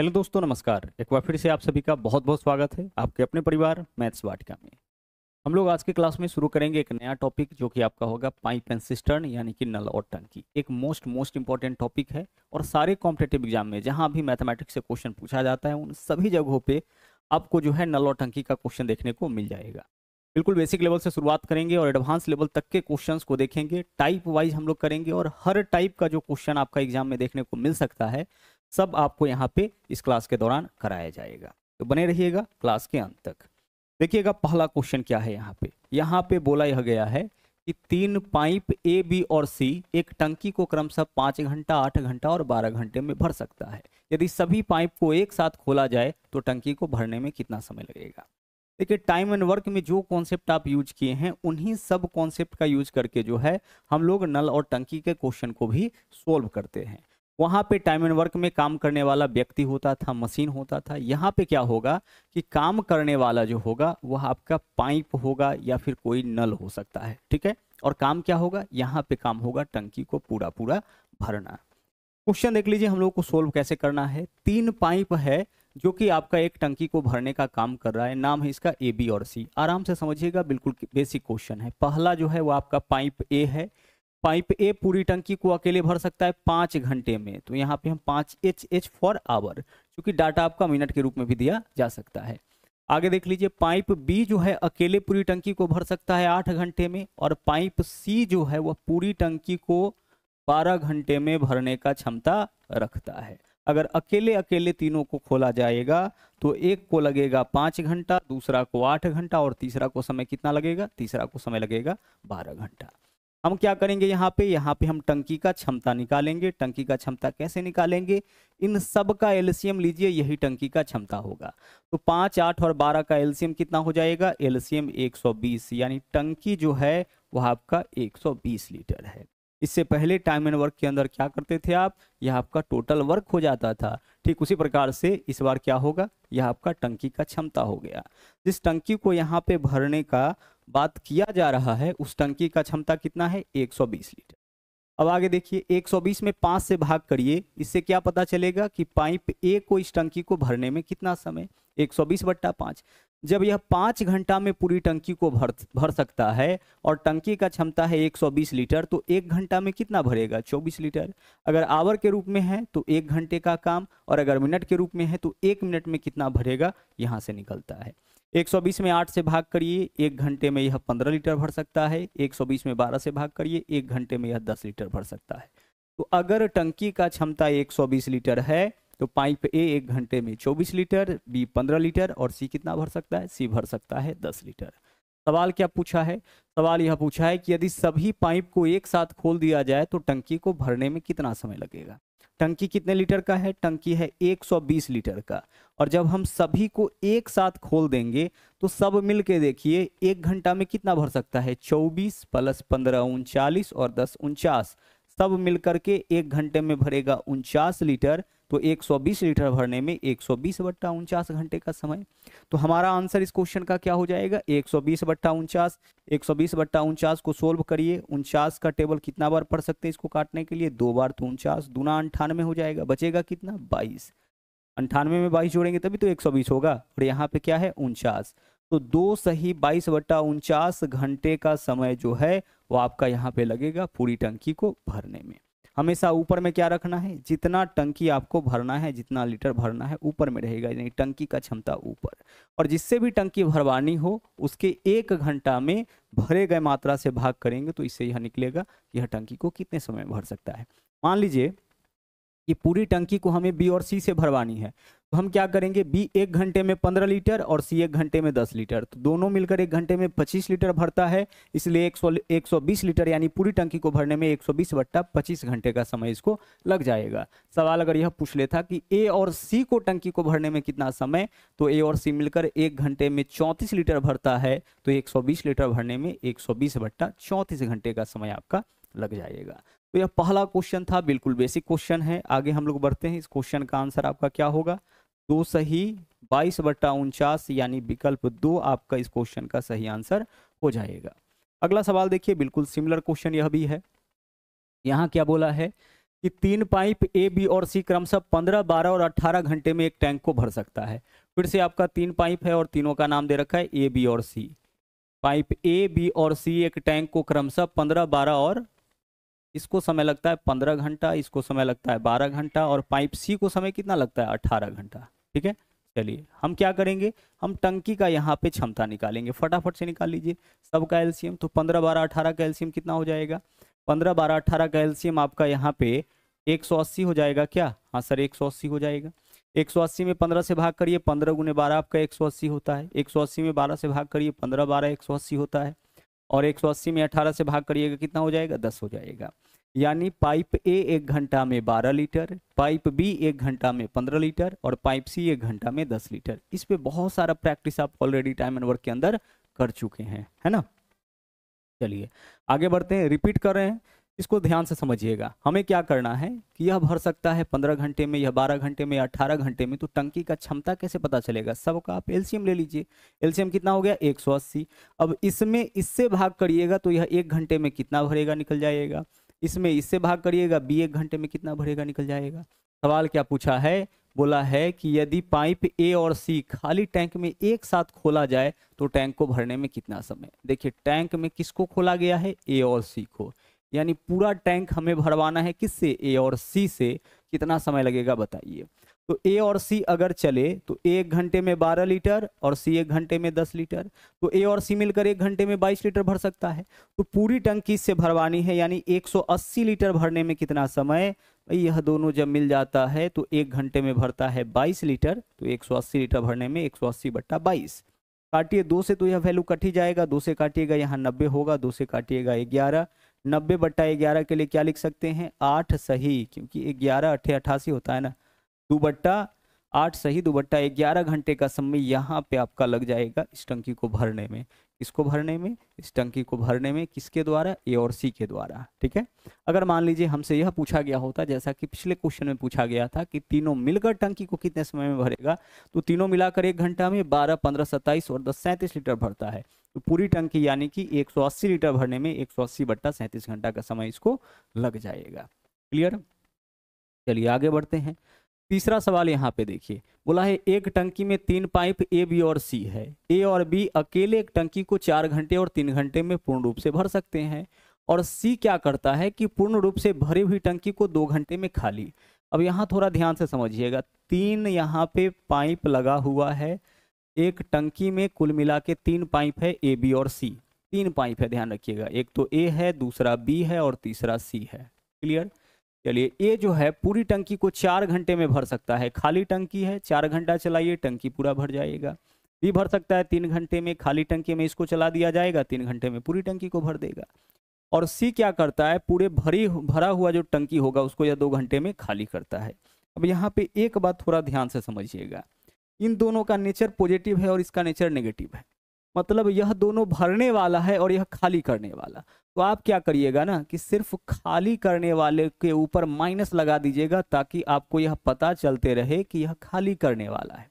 hello दोस्तों नमस्कार एक बार फिर से आप सभी का बहुत बहुत स्वागत है आपके अपने परिवार मैथ्स वाटिका में हम लोग आज के क्लास में शुरू करेंगे एक नया टॉपिक जो कि आपका होगा पाइप एंड सिस्टर्न यानी कि नल और टंकी एक मोस्ट मोस्ट इंपॉर्टेंट टॉपिक है और सारे कॉम्पिटेटिव एग्जाम में जहां भी मैथमेटिक्स से क्वेश्चन पूछा जाता है उन सभी जगहों पर आपको जो है नल और टंकी का क्वेश्चन देखने को मिल जाएगा बिल्कुल बेसिक लेवल से शुरुआत करेंगे और एडवांस लेवल तक के क्वेश्चंस को देखेंगे टाइप वाइज हम लोग करेंगे और हर टाइप का जो क्वेश्चन आपका एग्जाम में देखने को मिल सकता है सब आपको यहाँ पे इस क्लास के दौरान कराया जाएगा तो बने रहिएगा क्लास के अंत तक देखिएगा पहला क्वेश्चन क्या है यहाँ पे यहाँ पे बोला यह गया है कि तीन पाइप ए बी और सी एक टंकी को क्रमशः पाँच घंटा आठ घंटा और बारह घंटे में भर सकता है यदि सभी पाइप को एक साथ खोला जाए तो टंकी को भरने में कितना समय लगेगा देखिए टाइम एंड वर्क में जो कॉन्सेप्ट आप यूज किए हैं उन्हीं सब कॉन्सेप्ट का यूज करके जो है हम लोग नल और टंकी के क्वेश्चन को भी सोल्व करते हैं वहाँ पे टाइम एंड वर्क में काम करने वाला व्यक्ति होता था मशीन होता था यहाँ पे क्या होगा कि काम करने वाला जो होगा वह आपका पाइप होगा या फिर कोई नल हो सकता है ठीक है और काम क्या होगा यहाँ पे काम होगा टंकी को पूरा पूरा भरना क्वेश्चन देख लीजिए हम लोग को सोल्व कैसे करना है तीन पाइप है जो कि आपका एक टंकी को भरने का काम कर रहा है नाम है इसका ए बी और सी आराम से समझिएगा बिल्कुल बेसिक क्वेश्चन है पहला जो है वो आपका पाइप ए है पाइप ए पूरी टंकी को अकेले भर सकता है पांच घंटे में तो यहाँ पे हम पांच एच एच फॉर आवर क्योंकि डाटा आपका मिनट के रूप में भी दिया जा सकता है आगे देख लीजिए पाइप बी जो है अकेले पूरी टंकी को भर सकता है आठ घंटे में और पाइप सी जो है वह पूरी टंकी को बारह घंटे में भरने का क्षमता रखता है अगर अकेले अकेले तीनों को खोला जाएगा तो एक को लगेगा पांच घंटा दूसरा को आठ घंटा और तीसरा को समय कितना लगेगा तीसरा को समय लगेगा बारह घंटा हम क्या करेंगे यहाँ पे यहाँ पे हम टंकी का क्षमता निकालेंगे टंकी का क्षमता कैसे निकालेंगे इन सब का एलसीएम लीजिए यही टंकी का क्षमता होगा तो पाँच आठ और बारह का एलसीएम कितना हो जाएगा एलसीएम 120 यानी टंकी जो है वह आपका 120 लीटर है इससे पहले टाइम एंड वर्क के अंदर क्या करते थे आप यह आपका टोटल वर्क हो जाता था ठीक उसी प्रकार से इस बार क्या होगा यह आपका टंकी का क्षमता हो गया जिस टंकी को यहाँ पे भरने का बात किया जा रहा है उस टंकी का क्षमता कितना है 120 लीटर अब आगे देखिए 120 में पाँच से भाग करिए इससे क्या पता चलेगा कि पाइप ए को इस टंकी को भरने में कितना समय 120 सौ बीस बट्टा पाँच जब यह पाँच घंटा में पूरी टंकी को भर भर सकता है और टंकी का क्षमता है 120 लीटर तो एक घंटा में कितना भरेगा 24 लीटर अगर आवर के रूप में है तो एक घंटे का काम और अगर मिनट के रूप में है तो एक मिनट में कितना भरेगा यहाँ से निकलता है 120 में 8 से भाग करिए एक घंटे में यह 15 लीटर भर सकता है 120 में 12 से भाग करिए एक घंटे में यह 10 लीटर भर सकता है तो अगर टंकी का क्षमता 120 लीटर है तो पाइप ए एक घंटे में 24 लीटर बी 15 लीटर और सी कितना भर सकता है सी भर सकता है 10 लीटर सवाल क्या पूछा है सवाल यह पूछा है कि यदि सभी पाइप को एक साथ खोल दिया जाए तो टंकी को भरने में कितना समय लगेगा टंकी कितने लीटर का है टंकी है 120 लीटर का और जब हम सभी को एक साथ खोल देंगे तो सब मिल के देखिए एक घंटा में कितना भर सकता है 24 प्लस पंद्रह उनचालीस और दस उनचास सब मिलकर के एक घंटे में भरेगा उनचास लीटर तो 120 लीटर भरने में 120 सौ बट्टा उनचास घंटे का समय तो हमारा आंसर इस क्वेश्चन का क्या हो जाएगा 120 बट्टा उनचास बीस बट्टा उनचास को सोल्व करिए उनचास का टेबल कितना बार पढ़ सकते हैं इसको काटने के लिए दो बार तो उनचास दूना अंठानवे हो जाएगा बचेगा कितना बाईस अंठानवे में बाईस जोड़ेंगे तभी तो 120 होगा और यहाँ पे क्या है उनचास तो दो सही बाईस बट्टा उनचास घंटे का समय जो है वो आपका यहाँ पे लगेगा पूरी टंकी को भरने में हमेशा ऊपर में क्या रखना है जितना टंकी आपको भरना है जितना लीटर भरना है ऊपर में रहेगा यानी टंकी का क्षमता ऊपर और जिससे भी टंकी भरवानी हो उसके एक घंटा में भरे गए मात्रा से भाग करेंगे तो इससे यह निकलेगा यह टंकी को कितने समय में भर सकता है मान लीजिए कि पूरी टंकी को हमें बी और सी से भरवानी है तो हम क्या करेंगे बी एक घंटे में पंद्रह लीटर और सी एक घंटे में दस लीटर तो दोनों मिलकर एक घंटे में पच्चीस लीटर भरता है इसलिए एक सौ एक सौ बीस लीटर यानी पूरी टंकी को भरने में एक सौ बीस बट्टा पच्चीस घंटे का समय इसको लग जाएगा सवाल अगर यह पूछ लेता कि ए और सी को टंकी को भरने में कितना समय तो ए और सी मिलकर एक घंटे में चौंतीस लीटर भरता है तो एक लीटर भरने में एक सौ बट्टा चौंतीस घंटे का समय आपका लग जाएगा तो यह पहला क्वेश्चन था बिल्कुल बेसिक क्वेश्चन है आगे हम लोग बढ़ते हैं इस क्वेश्चन का आंसर आपका क्या होगा दो सही बाईस बट्टा उनचास यानी विकल्प दो आपका इस क्वेश्चन का सही आंसर हो जाएगा अगला सवाल देखिए बिल्कुल सिमिलर क्वेश्चन यह भी है यहाँ क्या बोला है कि तीन पाइप ए बी और सी क्रमशः पंद्रह बारह और अट्ठारह घंटे में एक टैंक को भर सकता है फिर से आपका तीन पाइप है और तीनों का नाम दे रखा है ए बी और सी पाइप ए बी और सी एक टैंक को क्रमशः पंद्रह बारह और इसको समय लगता है पंद्रह घंटा इसको समय लगता है बारह घंटा और पाइप सी को समय कितना लगता है अट्ठारह घंटा ठीक है चलिए हम क्या करेंगे हम टंकी का यहाँ पे क्षमता निकालेंगे फटाफट से निकाल लीजिए सबका एल्सियम तो पंद्रह बारह अठारह का कितना हो जाएगा पंद्रह बारह अठारह का आपका यहाँ पे 180 हो जाएगा क्या हाँ सर अस्सी हो जाएगा अस्सी में पंद्रह से भाग करिए पंद्रह गुने बारह आपका अस्सी होता है अस्सी में बारह से भाग करिए पंद्रह बारह अस्सी होता है और 180 में 18 से भाग करिएगा कितना हो जाएगा 10 हो जाएगा यानी पाइप ए एक घंटा में 12 लीटर पाइप बी एक घंटा में 15 लीटर और पाइप सी एक घंटा में 10 लीटर इस पे बहुत सारा प्रैक्टिस आप ऑलरेडी टाइम एंड वर्क के अंदर कर चुके हैं है ना चलिए आगे बढ़ते हैं रिपीट कर रहे हैं इसको ध्यान से समझिएगा हमें क्या करना है कि यह भर सकता है पंद्रह घंटे में या बारह घंटे में या अट्ठारह घंटे में तो टंकी का क्षमता कैसे पता चलेगा सबका आप एलसीएम ले लीजिए एलसीएम कितना हो गया एक सौ अस्सी अब इसमें इससे भाग करिएगा तो यह एक घंटे में कितना भरेगा निकल जाएगा इसमें इससे भाग करिएगा बी एक घंटे में कितना भरेगा निकल जाएगा सवाल क्या पूछा है बोला है कि यदि पाइप ए और सी खाली टैंक में एक साथ खोला जाए तो टैंक को भरने में कितना समय देखिए टैंक में किसको खोला गया है ए और सी को यानी पूरा टैंक हमें भरवाना है किससे ए और सी से कितना समय लगेगा बताइए तो ए और सी अगर चले तो एक घंटे में 12 लीटर और सी एक घंटे में 10 लीटर तो ए और सी मिलकर एक घंटे में 22 लीटर भर सकता है तो पूरी टंकी से भरवानी है यानी 180 लीटर भरने में कितना समय यह दोनों जब मिल जाता है तो एक घंटे में भरता है 22 लीटर तो 180 लीटर भरने में 180 सौ अस्सी बट्टा बाईस काटिए दो से तो यह वैल्यू कट ही जाएगा दो से काटिएगा यहाँ नब्बे होगा दो से काटिएगा ग्यारह नब्बे बट्टा ग्यारह के लिए क्या लिख सकते हैं आठ सही क्योंकि ग्यारह अट्ठे अट्ठासी होता है ना दुबट्टा आठ सही दुबट्टा ग्यारह घंटे का समय यहाँ पे आपका लग जाएगा इस टंकी को भरने में किसको भरने में इस टंकी को भरने में किसके द्वारा ए और सी के द्वारा ठीक है अगर मान लीजिए हमसे यह पूछा गया होता जैसा कि पिछले क्वेश्चन में पूछा गया था कि तीनों मिलकर टंकी को कितने समय में भरेगा तो तीनों मिलाकर एक घंटा में बारह पंद्रह सत्ताईस और दस सैंतीस लीटर भरता है तो पूरी टंकी यानी कि 180 लीटर भरने में 180 बट्टा सैंतीस घंटा का समय इसको लग जाएगा क्लियर चलिए आगे बढ़ते हैं तीसरा सवाल यहाँ पे देखिए बोला है एक टंकी में तीन पाइप ए बी और सी है ए और बी अकेले एक टंकी को चार घंटे और तीन घंटे में पूर्ण रूप से भर सकते हैं और सी क्या करता है कि पूर्ण रूप से भरी हुई टंकी को दो घंटे में खाली अब यहाँ थोड़ा ध्यान से समझिएगा तीन यहाँ पे पाइप लगा हुआ है एक टंकी में कुल मिला के तीन पाइप है ए बी और सी तीन पाइप है ध्यान रखिएगा एक तो ए है दूसरा बी है और तीसरा सी है क्लियर चलिए ए जो है पूरी टंकी को चार घंटे में भर सकता है खाली टंकी है चार घंटा चलाइए टंकी पूरा भर जाएगा बी भर सकता है तीन घंटे में खाली टंकी में इसको चला दिया जाएगा तीन घंटे में पूरी टंकी को भर देगा और सी क्या करता है पूरे भरी भरा हुआ जो टंकी होगा उसको या दो घंटे में खाली करता है अब यहाँ पे एक बात थोड़ा ध्यान से समझिएगा इन दोनों का नेचर पॉजिटिव है और इसका नेचर नेगेटिव है मतलब यह दोनों भरने वाला है और यह खाली करने वाला तो आप क्या करिएगा ना कि सिर्फ खाली करने वाले के ऊपर माइनस लगा दीजिएगा ताकि आपको यह पता चलते रहे कि यह खाली करने वाला है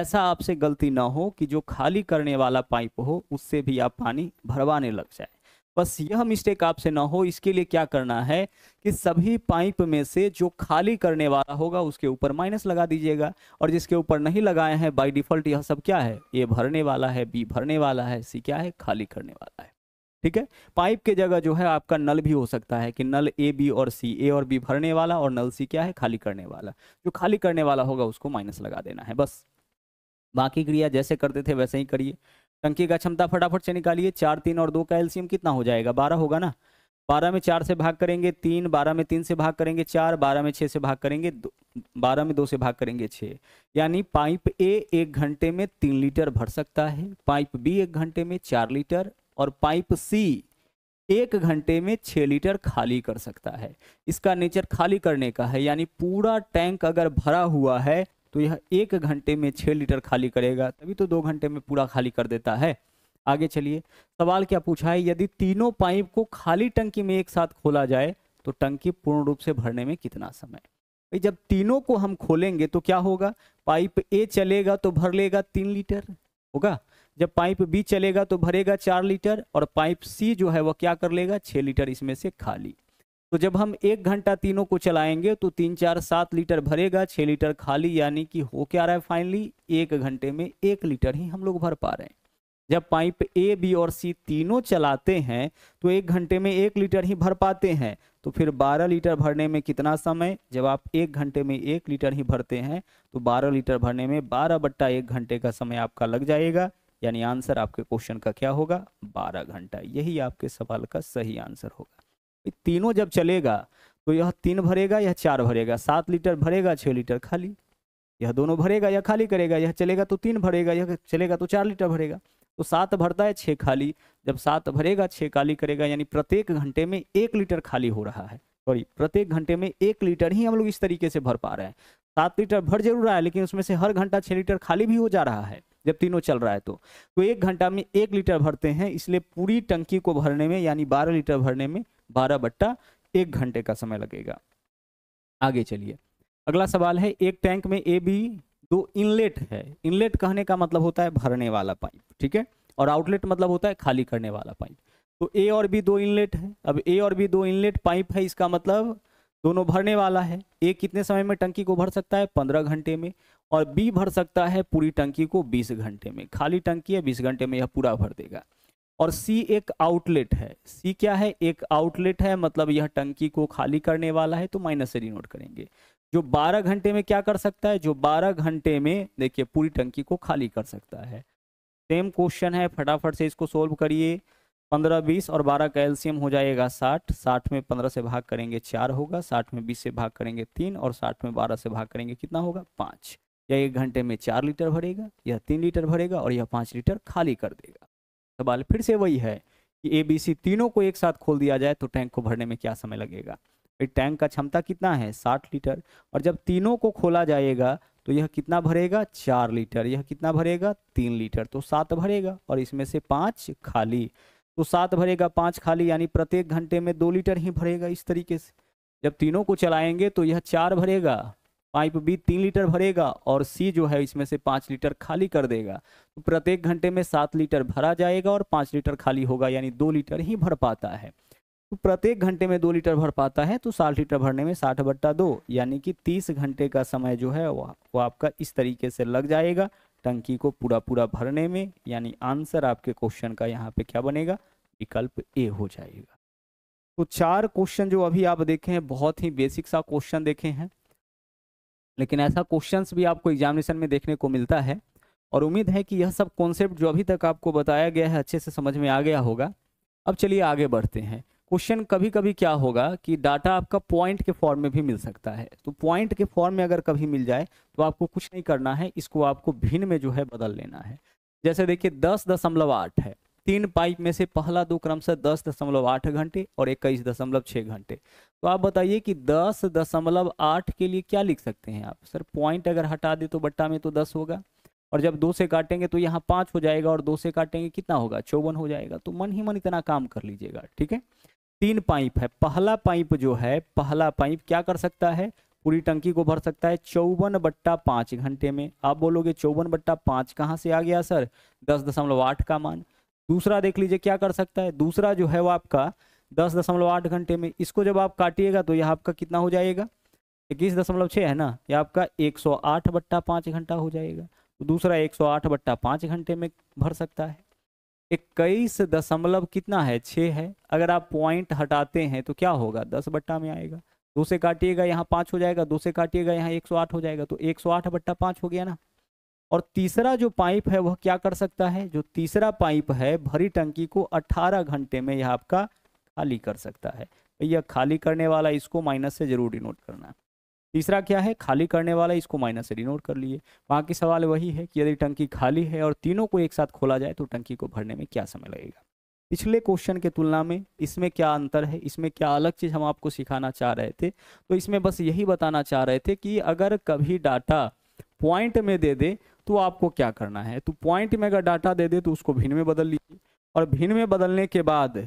ऐसा आपसे गलती ना हो कि जो खाली करने वाला पाइप हो उससे भी आप पानी भरवाने लग जाए बस यह मिस्टेक आपसे ना हो इसके लिए क्या करना है कि सभी पाइप में से जो खाली करने वाला होगा उसके ऊपर माइनस लगा दीजिएगा और जिसके ऊपर नहीं लगाए हैं बाय डिफॉल्ट यह सब क्या है ए भरने वाला है बी भरने वाला है सी क्या है खाली करने वाला है ठीक है पाइप के जगह जो है आपका नल भी हो सकता है कि नल ए बी और सी ए और बी भरने वाला और नल सी क्या है खाली करने वाला जो खाली करने वाला होगा उसको माइनस लगा देना है बस बाकी क्रिया जैसे करते थे वैसे ही करिए टंकी का क्षमता फटाफट से निकालिए चार तीन और दो का एल्सियम कितना हो जाएगा बारह होगा ना बारह में चार से भाग करेंगे तीन बारह में तीन से भाग करेंगे चार बारह में छः से भाग करेंगे दो बारह में दो से भाग करेंगे छः यानी पाइप ए एक घंटे में तीन लीटर भर सकता है पाइप बी एक घंटे में चार लीटर और पाइप सी एक घंटे में छः लीटर खाली कर सकता है इसका नेचर खाली करने का है यानी पूरा टैंक अगर भरा हुआ है तो यह एक घंटे में छः लीटर खाली करेगा तभी तो दो घंटे में पूरा खाली कर देता है आगे चलिए सवाल क्या पूछा है यदि तीनों पाइप को खाली टंकी में एक साथ खोला जाए तो टंकी पूर्ण रूप से भरने में कितना समय भाई जब तीनों को हम खोलेंगे तो क्या होगा पाइप ए चलेगा तो भर लेगा तीन लीटर होगा जब पाइप बी चलेगा तो भरेगा चार लीटर और पाइप सी जो है वह क्या कर लेगा छः लीटर इसमें से खाली तो जब हम एक घंटा तीनों को चलाएंगे तो तीन चार सात लीटर भरेगा छह लीटर खाली यानी कि हो क्या रहा है फाइनली एक घंटे में एक लीटर ही हम लोग भर पा रहे हैं जब पाइप ए बी और सी तीनों चलाते हैं तो एक घंटे में एक लीटर ही भर पाते हैं तो फिर 12 लीटर भरने में कितना समय जब आप एक घंटे में एक लीटर ही भरते हैं तो 12 लीटर भरने में 12 बट्टा एक घंटे का समय आपका लग जाएगा यानी आंसर आपके क्वेश्चन का क्या होगा 12 घंटा यही आपके सवाल का सही आंसर होगा तीनों जब चलेगा तो यह तीन भरेगा यह चार भरेगा सात लीटर भरेगा छः लीटर खाली यह दोनों भरेगा यह खाली करेगा यह चलेगा तो तीन भरेगा यह चलेगा तो चार लीटर भरेगा तो सात भरता है छः खाली जब सात भरेगा छः खाली करेगा यानी प्रत्येक घंटे में एक लीटर खाली हो रहा है सॉरी प्रत्येक घंटे में एक लीटर ही हम लोग इस तरीके से भर पा रहे हैं सात लीटर भर जरूर रहा है लेकिन उसमें से हर घंटा छः लीटर खाली भी हो जा रहा है जब तीनों चल रहा है तो तो एक घंटा में एक लीटर भरते हैं इसलिए पूरी टंकी को भरने में यानी बारह लीटर भरने में बारह बट्टा एक घंटे का समय लगेगा आगे चलिए अगला सवाल है एक टैंक में ए बी दो इनलेट है इनलेट कहने का मतलब होता है भरने वाला पाइप ठीक है और आउटलेट मतलब होता है खाली करने वाला पाइप तो ए और बी दो इनलेट है अब ए और बी दो इनलेट पाइप है इसका मतलब दोनों भरने वाला है ए कितने समय में टंकी को भर सकता है पंद्रह घंटे में और बी भर सकता है पूरी टंकी को बीस घंटे में खाली टंकी है बीस घंटे में यह पूरा भर देगा और सी एक आउटलेट है सी क्या है एक आउटलेट है मतलब यह टंकी को खाली करने वाला है तो माइनस से डिनोट करेंगे जो 12 घंटे में क्या कर सकता है जो 12 घंटे में देखिए पूरी टंकी को खाली कर सकता है सेम क्वेश्चन है फटाफट से इसको सोल्व करिए 15 20 और 12 का एल्सियम हो जाएगा 60 60 में 15 से भाग करेंगे चार होगा 60 में 20 से भाग करेंगे तीन और 60 में 12 से भाग करेंगे कितना होगा पाँच या एक घंटे में चार लीटर भरेगा या तीन लीटर भरेगा और यह पाँच लीटर खाली कर देगा सवाल फिर से वही है कि ए बी सी तीनों को एक साथ खोल दिया जाए तो टैंक को भरने में क्या समय लगेगा भाई टैंक का क्षमता कितना है साठ लीटर और जब तीनों को खोला जाएगा तो यह कितना भरेगा चार लीटर यह कितना भरेगा तीन लीटर तो सात भरेगा और इसमें से पाँच खाली तो सात भरेगा पाँच खाली यानी प्रत्येक घंटे में दो लीटर ही भरेगा इस तरीके से जब तीनों को चलाएंगे तो यह चार भरेगा पाइप बी तीन लीटर भरेगा और सी जो है इसमें से पाँच लीटर खाली कर देगा तो प्रत्येक घंटे में सात लीटर भरा जाएगा और पाँच लीटर खाली होगा यानी दो लीटर ही भर पाता है तो प्रत्येक घंटे में दो लीटर भर पाता है तो साठ लीटर भरने में साठ बट्टा दो यानी कि तीस घंटे का समय जो है वह वो आपका इस तरीके से लग जाएगा टंकी को पूरा पूरा भरने में यानी आंसर आपके क्वेश्चन का यहाँ पे क्या बनेगा विकल्प ए हो जाएगा तो चार क्वेश्चन जो अभी आप देखे हैं बहुत ही बेसिक सा क्वेश्चन देखे हैं लेकिन ऐसा क्वेश्चंस भी आपको एग्जामिनेशन में देखने को मिलता है और उम्मीद है कि यह सब कॉन्सेप्ट जो अभी तक आपको बताया गया है अच्छे से समझ में आ गया होगा अब चलिए आगे बढ़ते हैं क्वेश्चन कभी कभी क्या होगा कि डाटा आपका पॉइंट के फॉर्म में भी मिल सकता है तो पॉइंट के फॉर्म में अगर कभी मिल जाए तो आपको कुछ नहीं करना है इसको आपको भिन्न में जो है बदल लेना है जैसे देखिए दस दशमलव आठ है तीन पाइप में से पहला दो क्रमशः दस दशमलव आठ घंटे और इक्कीस दशमलव छः घंटे तो आप बताइए कि दस दशमलव आठ के लिए क्या लिख सकते हैं आप सर पॉइंट अगर हटा दे तो बट्टा में तो दस होगा और जब दो से काटेंगे तो यहाँ पाँच हो जाएगा और दो से काटेंगे कितना होगा चौवन हो जाएगा तो मन ही मन इतना काम कर लीजिएगा ठीक है तीन पाइप है पहला पाइप जो है पहला पाइप क्या कर सकता है पूरी टंकी को भर सकता है चौवन बट्टा पाँच घंटे में आप बोलोगे चौवन बट्टा पाँच कहाँ से आ गया सर दस दशमलव आठ का मान दूसरा देख लीजिए क्या कर सकता है दूसरा जो है वो आपका दस दशमलव आठ घंटे में इसको जब आप काटिएगा तो यह आपका कितना हो जाएगा इक्कीस दशमलव छः है ना यह आपका एक सौ आठ बट्टा पाँच घंटा हो जाएगा तो दूसरा एक सौ आठ बट्टा पाँच घंटे में भर सकता है इक्कीस दशमलव कितना है छः है अगर आप पॉइंट हटाते हैं तो क्या होगा दस बट्टा में आएगा दो से काटिएगा यहाँ पाँच हो जाएगा दो से काटिएगा यहाँ एक सौ आठ हो जाएगा तो एक सौ आठ बट्टा पाँच हो गया ना और तीसरा जो पाइप है वह क्या कर सकता है जो तीसरा पाइप है भरी टंकी को 18 घंटे में यह आपका खाली कर सकता है भैया खाली करने वाला इसको माइनस से जरूर डिनोट करना तीसरा क्या है खाली करने वाला इसको माइनस से डिनोट कर लिए बाकी सवाल वही है कि यदि टंकी खाली है और तीनों को एक साथ खोला जाए तो टंकी को भरने में क्या समय लगेगा पिछले क्वेश्चन के तुलना में इसमें क्या अंतर है इसमें क्या अलग चीज़ हम आपको सिखाना चाह रहे थे तो इसमें बस यही बताना चाह रहे थे कि अगर कभी डाटा पॉइंट में दे दे तो आपको क्या करना है तो पॉइंट में अगर डाटा दे दे तो उसको भिन्न में बदल लीजिए और भिन्न में बदलने के बाद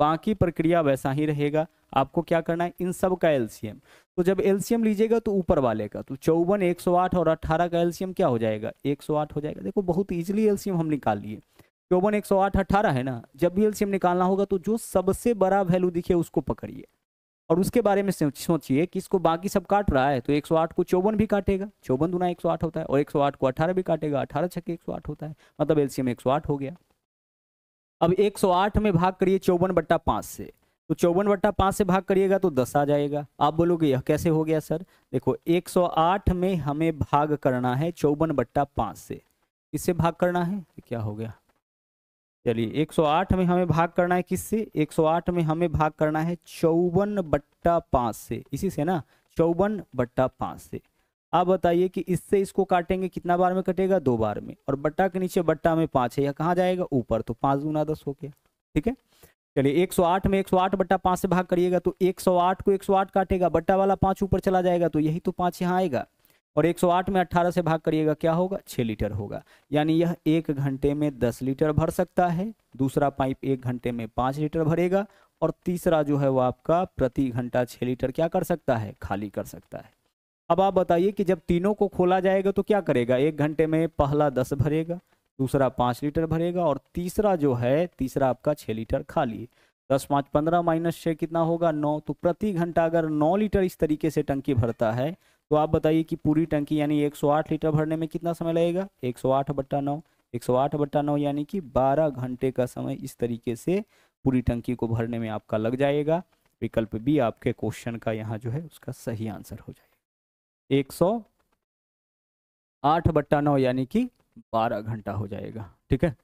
बाकी प्रक्रिया वैसा ही रहेगा आपको क्या करना है इन सब का एलसीएम तो जब एलसीएम लीजिएगा तो ऊपर वाले का तो चौवन एक सौ आठ और अट्ठारह का एलसीएम क्या हो जाएगा एक सौ आठ हो जाएगा देखो बहुत इजीली एलसीएम हम निकाल लिए चौवन एक सौ आठ अट्ठारह है ना जब भी एलसीएम निकालना होगा तो जो सबसे बड़ा वैल्यू दिखे उसको पकड़िए और उसके बारे में सोचिए कि इसको बाकी सब काट रहा है तो 108 को चौवन भी काटेगा चौवन दुना एक होता है और 108 को 18 भी काटेगा 18 छक्के एक होता है मतलब एलसीएम 108 हो गया अब 108 में भाग करिए चौवन बट्टा पाँच से तो चौवन बट्टा पाँच से भाग करिएगा तो दस आ जाएगा आप बोलोगे यह कैसे हो गया सर देखो 108 में हमें भाग करना है चौवन बट्टा पाँच से इससे भाग करना है क्या हो गया चलिए 108 में हमें भाग करना है किससे 108 में हमें भाग करना है चौवन बट्टा पाँच से इसी से ना चौवन बट्टा पाँच से आप बताइए कि इससे इसको काटेंगे कितना बार में कटेगा दो बार में और बट्टा के नीचे बट्टा में पाँच है यह कहाँ जाएगा ऊपर तो पाँच गुना दस हो गया ठीक है चलिए 108 में 108 बट्टा पाँच से भाग करिएगा तो 108 को 108 काटेगा बट्टा वाला पाँच ऊपर चला जाएगा तो यही तो पाँच यहाँ आएगा और 108 में 18 से भाग करिएगा क्या होगा 6 लीटर होगा यानी यह एक घंटे में 10 लीटर भर सकता है दूसरा पाइप एक घंटे में 5 लीटर भरेगा और तीसरा जो है वो आपका प्रति घंटा 6 लीटर क्या कर सकता है खाली कर सकता है अब आप बताइए कि जब तीनों को खोला जाएगा तो क्या करेगा एक घंटे में पहला दस भरेगा दूसरा पाँच लीटर भरेगा और तीसरा जो है तीसरा आपका छः लीटर खाली दस पाँच पंद्रह माइनस छः कितना होगा नौ तो प्रति घंटा अगर नौ लीटर इस तरीके से टंकी भरता है तो आप बताइए कि पूरी टंकी यानी 108 लीटर भरने में कितना समय लगेगा 108 बट्टा नौ एक सौ आठ बट्टा नौ यानी कि बारह घंटे का समय इस तरीके से पूरी टंकी को भरने में आपका लग जाएगा विकल्प बी आपके क्वेश्चन का यहाँ जो है उसका सही आंसर हो जाएगा एक सौ आठ बट्टा नौ यानी कि बारह घंटा हो जाएगा ठीक है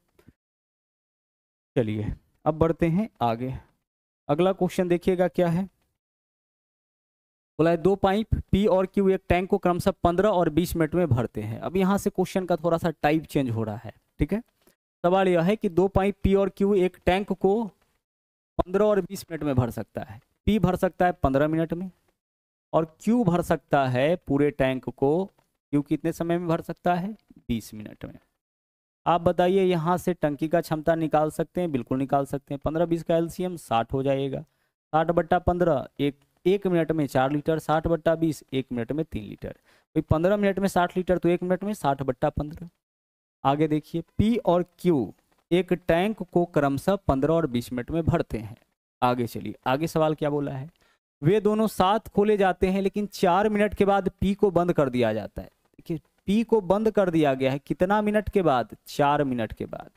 चलिए अब बढ़ते हैं आगे अगला क्वेश्चन देखिएगा क्या है बोला है दो पाइप पी और क्यू एक टैंक को क्रमशः पंद्रह और बीस मिनट में भरते हैं अब यहाँ से क्वेश्चन का थोड़ा सा टाइप चेंज हो रहा है ठीक है सवाल यह है कि दो पाइप पी और क्यू एक टैंक को पंद्रह और बीस मिनट में भर सकता है पी भर सकता है पंद्रह मिनट में और क्यू भर सकता है पूरे टैंक को क्यू कितने समय में भर सकता है बीस मिनट में आप बताइए यहाँ से टंकी का क्षमता निकाल सकते हैं बिल्कुल निकाल सकते हैं पंद्रह बीस का एल्सियम साठ हो जाएगा साठ बट्टा पंद्रह एक एक मिनट में चार लीटर साठ बट्टा बीस एक मिनट में तीन लीटर भाई पंद्रह मिनट में साठ लीटर तो एक मिनट में साठ बट्टा पंद्रह आगे देखिए पी और क्यू एक टैंक को क्रमशः पंद्रह और बीस मिनट में भरते हैं आगे चलिए आगे सवाल क्या बोला है वे दोनों साथ खोले जाते हैं लेकिन चार मिनट के बाद पी को बंद कर दिया जाता है देखिए पी को बंद कर दिया गया है कितना मिनट के बाद चार मिनट के बाद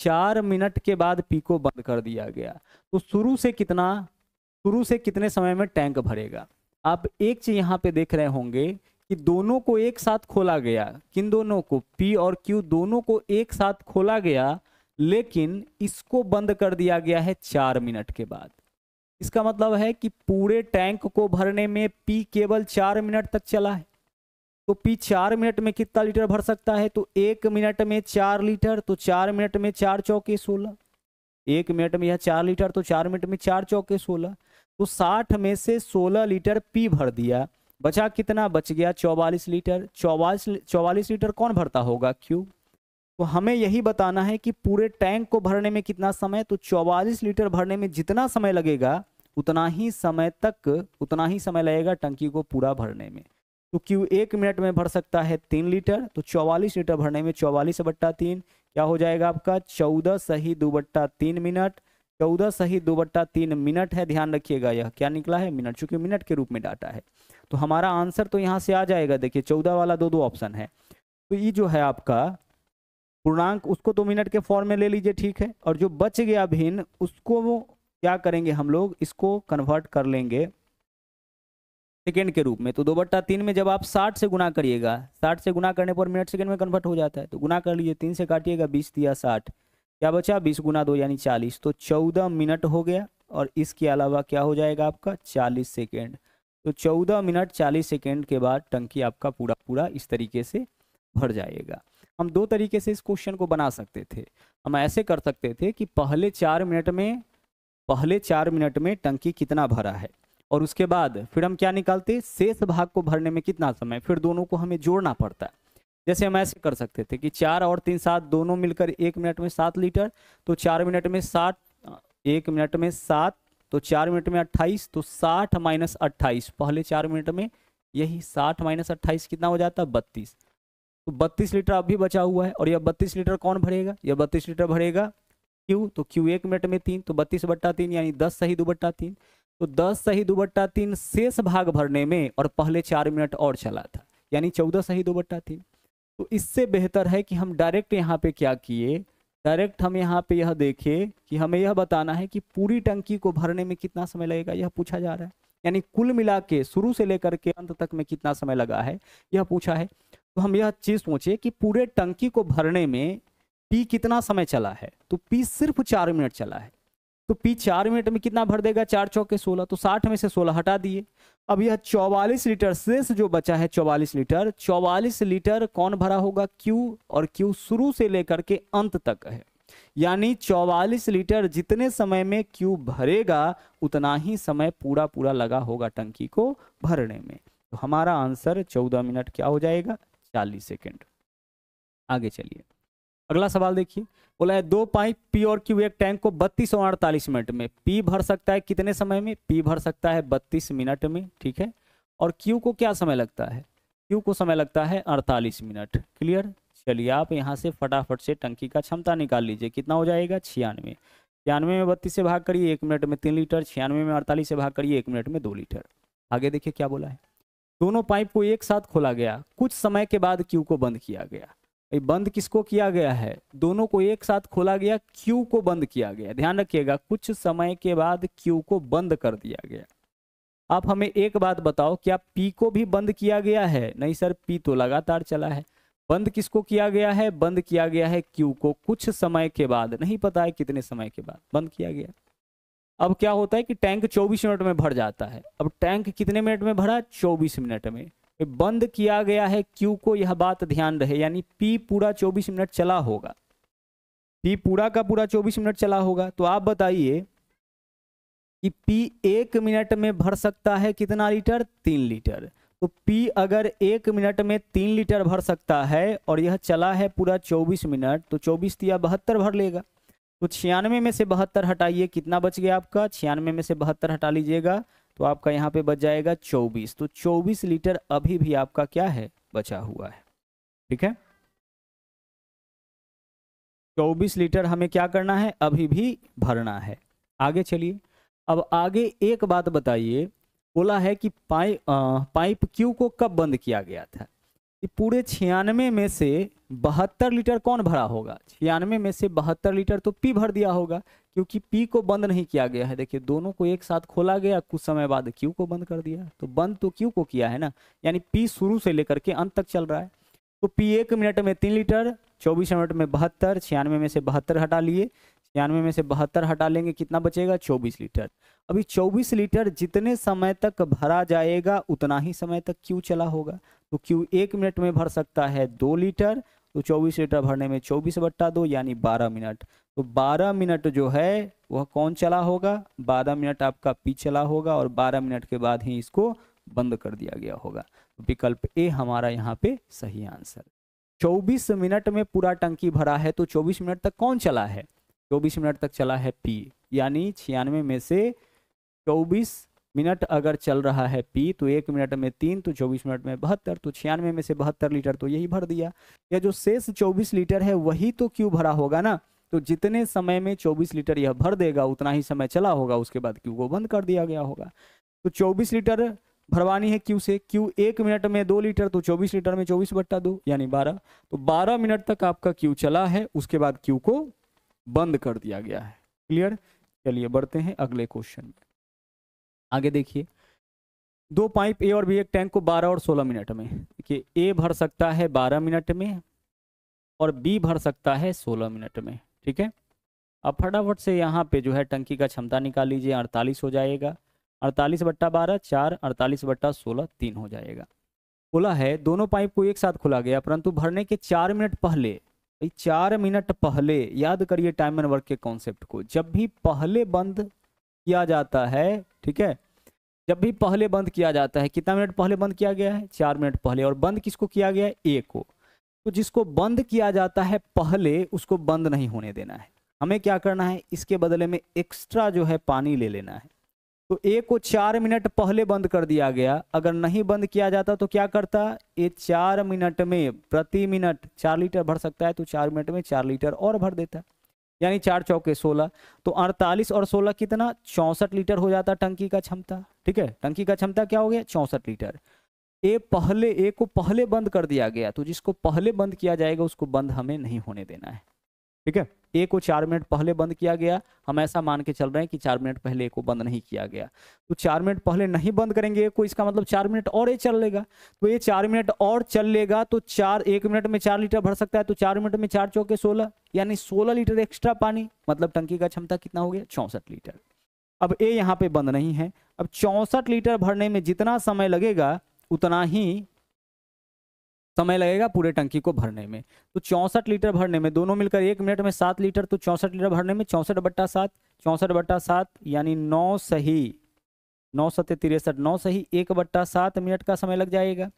चार मिनट के बाद पी को बंद कर दिया गया तो शुरू से कितना शुरू से कितने समय में टैंक भरेगा आप एक चीज यहाँ पे देख रहे होंगे कि दोनों को एक साथ खोला गया किन दोनों को पी और क्यू दोनों को एक साथ खोला गया लेकिन इसको बंद कर दिया गया है चार मिनट के बाद इसका मतलब है कि पूरे टैंक को भरने में पी केवल चार मिनट तक चला है तो पी चार मिनट में कितना लीटर भर सकता है तो एक मिनट में चार लीटर तो चार मिनट में चार चौके सोलह एक मिनट में यह चार लीटर तो चार मिनट में चार चौके सोलह तो 60 में से 16 लीटर पी भर दिया बचा कितना बच गया 44 लीटर 44 चौवालीस लीटर कौन भरता होगा क्यू तो हमें यही बताना है कि पूरे टैंक को भरने में कितना समय तो 44 लीटर भरने में जितना समय लगेगा उतना ही समय तक उतना ही समय लगेगा टंकी को पूरा भरने में तो क्यू एक मिनट में भर सकता है तीन लीटर तो चौवालीस लीटर भरने में चौवालीस बट्टा तीन क्या हो जाएगा आपका चौदह सही दो बट्टा तीन मिनट चौदह सही दो बट्टा तीन मिनट है ध्यान रखिएगा यह क्या निकला है मिनट चूंकि मिनट के रूप में डाटा है तो हमारा आंसर तो यहाँ से आ जाएगा देखिए चौदह वाला दो दो ऑप्शन है तो ये जो है आपका पूर्णांक उसको दो तो मिनट के फॉर्म में ले लीजिए ठीक है और जो बच गया भिन्न उसको क्या करेंगे हम लोग इसको कन्वर्ट कर लेंगे सेकेंड के रूप में तो दो बट्टा तीन में जब आप साठ से गुना करिएगा साठ से गुना करने पर मिनट सेकेंड में कन्वर्ट हो जाता है तो गुना कर लीजिए तीन से काटिएगा बीस दिया साठ क्या बचा बीस गुना दो यानी चालीस तो चौदह मिनट हो गया और इसके अलावा क्या हो जाएगा आपका चालीस सेकेंड तो चौदह मिनट चालीस सेकेंड के बाद टंकी आपका पूरा पूरा इस तरीके से भर जाएगा हम दो तरीके से इस क्वेश्चन को बना सकते थे हम ऐसे कर सकते थे कि पहले चार मिनट में पहले चार मिनट में टंकी कितना भरा है और उसके बाद फिर हम क्या निकालते शेष भाग को भरने में कितना समय फिर दोनों को हमें जोड़ना पड़ता है जैसे हम ऐसे कर सकते थे कि चार और तीन सात दोनों मिलकर एक मिनट में सात लीटर तो चार मिनट में सात एक मिनट में सात तो चार मिनट में अट्ठाईस तो साठ माइनस अट्ठाईस पहले चार मिनट में यही साठ माइनस अट्ठाईस कितना हो जाता है बत्तीस तो बत्तीस लीटर अभी बचा हुआ है और यह बत्तीस लीटर कौन भरेगा यह बत्तीस लीटर भरेगा क्यू तो क्यू एक मिनट में तीन तो बत्तीस बट्टा तीन यानी दस सही दो बट्टा तीन तो दस सही दो बट्टा तीन शेष भाग भरने में और पहले चार मिनट और चला था यानी चौदह सही दो बट्टा तीन तो इससे बेहतर है कि हम डायरेक्ट यहाँ पे क्या किए डायरेक्ट हम यहाँ पे यह देखें कि हमें यह बताना है कि पूरी टंकी को भरने में कितना समय लगेगा यह पूछा जा रहा है यानी कुल मिला के शुरू से लेकर के अंत तक में कितना समय लगा है यह पूछा है तो हम यह चीज़ सोचे कि पूरे टंकी को भरने में पी कितना समय चला है तो पी सिर्फ चार मिनट चला है तो पी चार मिनट में कितना भर देगा चार चौके सोलह तो साठ में से सोलह हटा दिए अब यह चौवालीस लीटर शेष जो बचा है चौवालीस लीटर चौवालीस लीटर कौन भरा होगा क्यू और क्यू शुरू से लेकर के अंत तक है यानी चौवालीस लीटर जितने समय में क्यू भरेगा उतना ही समय पूरा पूरा लगा होगा टंकी को भरने में तो हमारा आंसर चौदह मिनट क्या हो जाएगा चालीस सेकेंड आगे चलिए अगला सवाल देखिए बोला है दो पाइप पी और क्यू एक टैंक को बत्तीस और अड़तालीस मिनट में पी भर सकता है कितने समय में पी भर सकता है बत्तीस मिनट में ठीक है और क्यू को क्या समय लगता है क्यू को समय लगता है अड़तालीस मिनट क्लियर चलिए आप यहाँ से फटाफट से टंकी का क्षमता निकाल लीजिए कितना हो जाएगा छियानवे छियानवे में बत्तीस से भाग करिए एक मिनट में तीन लीटर छियानवे में अड़तालीस से भाग करिए एक मिनट में दो लीटर आगे देखिए क्या बोला है दोनों पाइप को एक साथ खोला गया कुछ समय के बाद क्यू को बंद किया गया ये बंद किसको किया गया है दोनों को एक साथ खोला गया क्यू को बंद किया गया ध्यान रखिएगा कुछ समय के बाद क्यू को बंद कर दिया गया आप हमें एक बात बताओ क्या पी को भी बंद किया गया है नहीं सर पी तो लगातार चला है बंद किसको किया गया है बंद किया गया है क्यू को कुछ समय के बाद नहीं पता है कितने समय के बाद बंद किया गया अब क्या होता है कि टैंक 24 मिनट में भर जाता है अब टैंक कितने मिनट में भरा 24 मिनट में बंद किया गया है क्यू को यह बात ध्यान रहे यानी पी पूरा चौबीस मिनट चला होगा पी पूरा का पूरा चौबीस मिनट चला होगा तो आप बताइए कि पी एक मिनट में भर सकता है कितना लीटर तीन लीटर तो पी अगर एक मिनट में तीन लीटर भर सकता है और यह चला है पूरा चौबीस मिनट तो चौबीस तो या बहत्तर भर लेगा तो छियानवे में से बहत्तर हटाइए कितना बच गया आपका छियानवे में से बहत्तर हटा लीजिएगा तो आपका यहाँ पे बच जाएगा चौबीस तो चौबीस लीटर अभी भी आपका क्या है बचा हुआ है ठीक है चौबीस लीटर हमें क्या करना है अभी भी भरना है आगे चलिए अब आगे एक बात बताइए बोला है कि पाइप पाइप क्यू को कब बंद किया गया था कि पूरे छियानवे में से बहत्तर लीटर कौन भरा होगा छियानवे में से बहत्तर लीटर तो पी भर दिया होगा क्योंकि पी को बंद नहीं किया गया है देखिए दोनों को एक साथ खोला गया कुछ समय बाद क्यू को बंद कर दिया तो बंद तो क्यू को किया है ना यानी पी शुरू से लेकर के अंत तक चल रहा है तो पी एक मिनट में तीन लीटर चौबीस मिनट में बहत्तर छियानवे में से बहत्तर हटा लिए छियानवे में से बहत्तर हटा लेंगे कितना बचेगा चौबीस लीटर अभी 24 लीटर जितने समय तक भरा जाएगा उतना ही समय तक क्यू चला होगा तो क्यू एक मिनट में भर सकता है दो लीटर तो 24 लीटर भरने में 24 बट्टा दो यानी 12 मिनट तो 12 मिनट जो है वह कौन चला होगा 12 मिनट आपका पी चला होगा और 12 मिनट के बाद ही इसको बंद कर दिया गया होगा तो विकल्प ए हमारा यहाँ पे सही आंसर 24 मिनट में पूरा टंकी भरा है तो 24 मिनट तक कौन चला है 24 मिनट तक चला है पी यानी छियानवे में से चौबीस मिनट अगर चल रहा है पी तो एक मिनट में तीन तो चौबीस मिनट में बहत्तर तो छियानवे में से बहत्तर लीटर तो यही भर दिया या जो शेष चौबीस लीटर है वही तो क्यों भरा होगा ना तो जितने समय में चौबीस लीटर यह भर देगा उतना ही समय चला होगा उसके बाद क्यू को बंद कर दिया गया होगा तो चौबीस लीटर भरवानी है क्यू से क्यू एक मिनट में दो लीटर तो चौबीस लीटर में चौबीस बट्टा दो यानी बारह तो बारह मिनट तक आपका क्यू चला है उसके बाद क्यू को बंद कर दिया गया है क्लियर चलिए बढ़ते हैं अगले क्वेश्चन में आगे देखिए दो पाइप ए और बी एक टैंक को 12 और 16 मिनट में देखिए ए भर सकता है 12 मिनट में और बी भर सकता है 16 मिनट में ठीक है अब फटाफट से यहाँ पे जो है टंकी का क्षमता निकाल लीजिए अड़तालीस हो जाएगा अड़तालीस बट्टा बारह चार अड़तालीस बट्टा सोलह तीन हो जाएगा खुला है दोनों पाइप को एक साथ खुला गया परंतु भरने के चार मिनट पहले चार मिनट पहले याद करिए टाइम एंड वर्क के कॉन्सेप्ट को जब भी पहले बंद किया जाता है ठीक है जब भी पहले बंद किया जाता है कितना मिनट पहले बंद किया गया है चार मिनट पहले और बंद किसको किया गया है ए को तो जिसको बंद किया जाता है पहले उसको बंद नहीं होने देना है हमें क्या करना है इसके बदले में एक्स्ट्रा जो है पानी ले लेना है तो ए को चार मिनट पहले बंद कर दिया गया अगर नहीं बंद किया जाता तो क्या करता ये चार मिनट में प्रति मिनट चार लीटर भर सकता है तो चार मिनट में चार लीटर और भर देता है यानी चार चौके सोलह तो अड़तालीस और सोलह कितना चौंसठ लीटर हो जाता टंकी का क्षमता ठीक है टंकी का क्षमता क्या हो गया चौंसठ लीटर ए पहले ए को पहले बंद कर दिया गया तो जिसको पहले बंद किया जाएगा उसको बंद हमें नहीं होने देना है ठीक है ए को चार मिनट पहले बंद किया गया हम ऐसा मान के चल रहे हैं कि चार मिनट पहले ए को बंद नहीं किया गया तो चार मिनट पहले नहीं बंद करेंगे ए को इसका मतलब चार मिनट और ए चल लेगा तो ये चार मिनट और चल लेगा तो चार एक मिनट में चार लीटर भर सकता है तो चार मिनट में चार चौके सोलह यानी सोलह लीटर एक्स्ट्रा पानी मतलब टंकी का क्षमता कितना हो गया चौंसठ लीटर अब ए यहाँ पे बंद नहीं है अब चौंसठ लीटर भरने में जितना समय लगेगा उतना ही समय लगेगा पूरे टंकी को भरने में तो चौंसठ लीटर भरने में दोनों मिलकर एक मिनट में सात लीटर तो चौंसठ लीटर भरने में चौंसठ बट्टा सात चौंसठ बट्टा सात यानी नौ सही नौ सत्य तिरसठ नौ सही एक बट्टा सात मिनट का समय लग जाएगा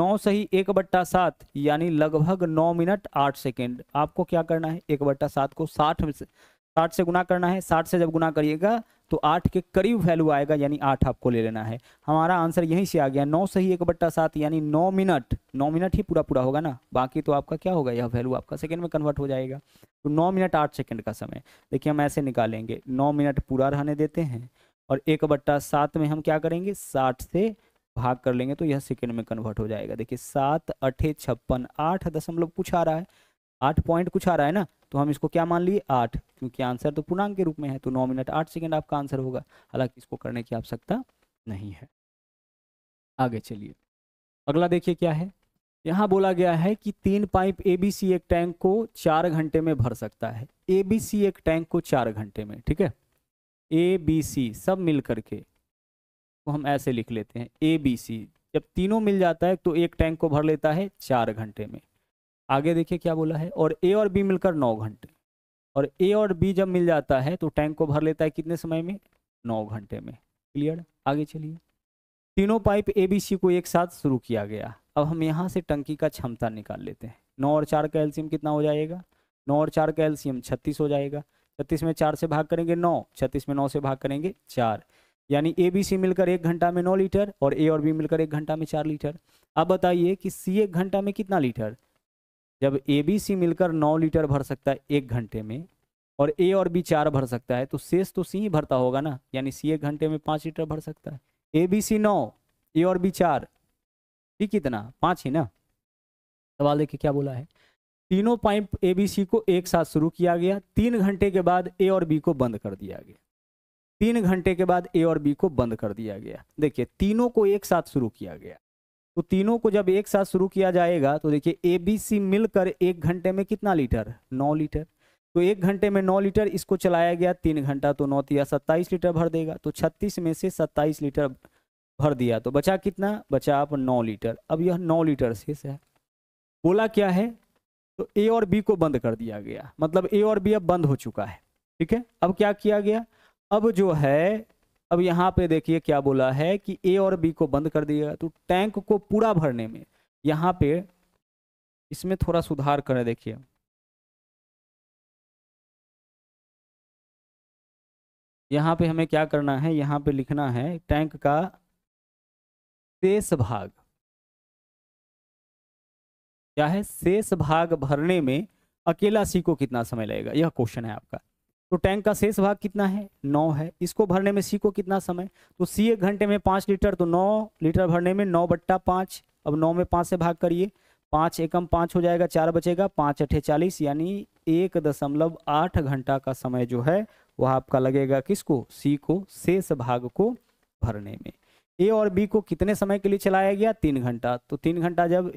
नौ सही एक बट्टा सात यानी लगभग नौ मिनट आठ सेकेंड आपको क्या करना है एक बट्टा सात को साठ साठ से गुना करना है साठ से जब गुना करिएगा तो आठ के करीब वैल्यू आएगा यानी आठ आपको ले लेना है हमारा आंसर यहीं से आ गया नौ से ही एक बट्टा सात यानी नौ मिनट नौ मिनट ही पूरा पूरा होगा ना बाकी तो आपका क्या होगा यह वैल्यू आपका सेकंड में कन्वर्ट हो जाएगा तो नौ मिनट आठ सेकंड का समय देखिए हम ऐसे निकालेंगे नौ मिनट पूरा रहने देते हैं और एक बट्टा सात में हम क्या करेंगे साठ से भाग कर लेंगे तो यह सेकेंड में कन्वर्ट हो जाएगा देखिए सात अठे छप्पन आठ दशमलव कुछ आ रहा है आठ पॉइंट कुछ आ रहा है ना तो हम इसको क्या मान लिए आठ क्योंकि आंसर तो पूर्णांक के रूप में है तो नौ मिनट आठ सेकेंड आपका आंसर होगा हालांकि इसको करने की आवश्यकता नहीं है आगे चलिए अगला देखिए क्या है यहाँ बोला गया है कि तीन पाइप ए बी सी एक टैंक को चार घंटे में भर सकता है ए बी सी एक टैंक को चार घंटे में ठीक है ए बी सी सब मिल करके तो हम ऐसे लिख लेते हैं ए बी सी जब तीनों मिल जाता है तो एक टैंक को भर लेता है चार घंटे में आगे देखिए क्या बोला है और ए और बी मिलकर नौ घंटे और ए और बी जब मिल जाता है तो टैंक को भर लेता है कितने समय में नौ घंटे में क्लियर आगे चलिए तीनों पाइप ए बी सी को एक साथ शुरू किया गया अब हम यहाँ से टंकी का क्षमता निकाल लेते हैं नौ और चार का एल्सियम कितना हो जाएगा नौ और चार का एल्सियम छत्तीस हो जाएगा छत्तीस में चार से भाग करेंगे नौ छत्तीस में नौ से भाग करेंगे चार यानी ए बी सी मिलकर एक घंटा में नौ लीटर और ए और बी मिलकर एक घंटा में चार लीटर अब बताइए कि सी एक घंटा में कितना लीटर जब ए बी सी मिलकर नौ लीटर भर सकता है एक घंटे में और ए और बी चार भर सकता है तो शेष तो सी ही भरता होगा ना यानी सी एक घंटे में पाँच लीटर भर सकता है ए बी सी नौ ए और बी चार ठीक कितना पाँच ही ना सवाल देखिए क्या बोला है तीनों पाइप ए बी सी को एक साथ शुरू किया गया तीन घंटे के बाद ए और बी को बंद कर दिया गया तीन घंटे के बाद ए और बी को बंद कर दिया गया देखिए तीनों को एक साथ शुरू किया गया तो तीनों को जब एक साथ शुरू किया जाएगा तो देखिए ए बी सी मिलकर एक घंटे में कितना लीटर नौ लीटर तो एक घंटे में नौ लीटर इसको चलाया गया तीन घंटा तो नौ या सत्ताईस लीटर भर देगा तो छत्तीस में से सत्ताईस लीटर भर दिया तो बचा कितना बचा आप नौ लीटर अब यह नौ लीटर शेष है बोला क्या है तो ए और बी को बंद कर दिया गया मतलब ए और बी अब बंद हो चुका है ठीक है अब क्या किया गया अब जो है अब यहाँ पे देखिए क्या बोला है कि ए और बी को बंद कर दिया तो टैंक को पूरा भरने में यहाँ पे इसमें थोड़ा सुधार करें देखिए यहाँ पे हमें क्या करना है यहाँ पे लिखना है टैंक का शेष भाग क्या है शेष भाग भरने में अकेला सी को कितना समय लगेगा यह क्वेश्चन है आपका तो टैंक का शेष भाग कितना है नौ है इसको भरने में सी को कितना समय तो सी एक घंटे में पाँच लीटर तो नौ लीटर भरने में नौ बट्टा पाँच अब नौ में पाँच से भाग करिए पाँच एकम पाँच हो जाएगा चार बचेगा पाँच अठे चालीस यानी एक दशमलव आठ घंटा का समय जो है वह आपका लगेगा किसको सी को शेष भाग को भरने में ए और बी को कितने समय के लिए चलाया गया तीन घंटा तो तीन घंटा जब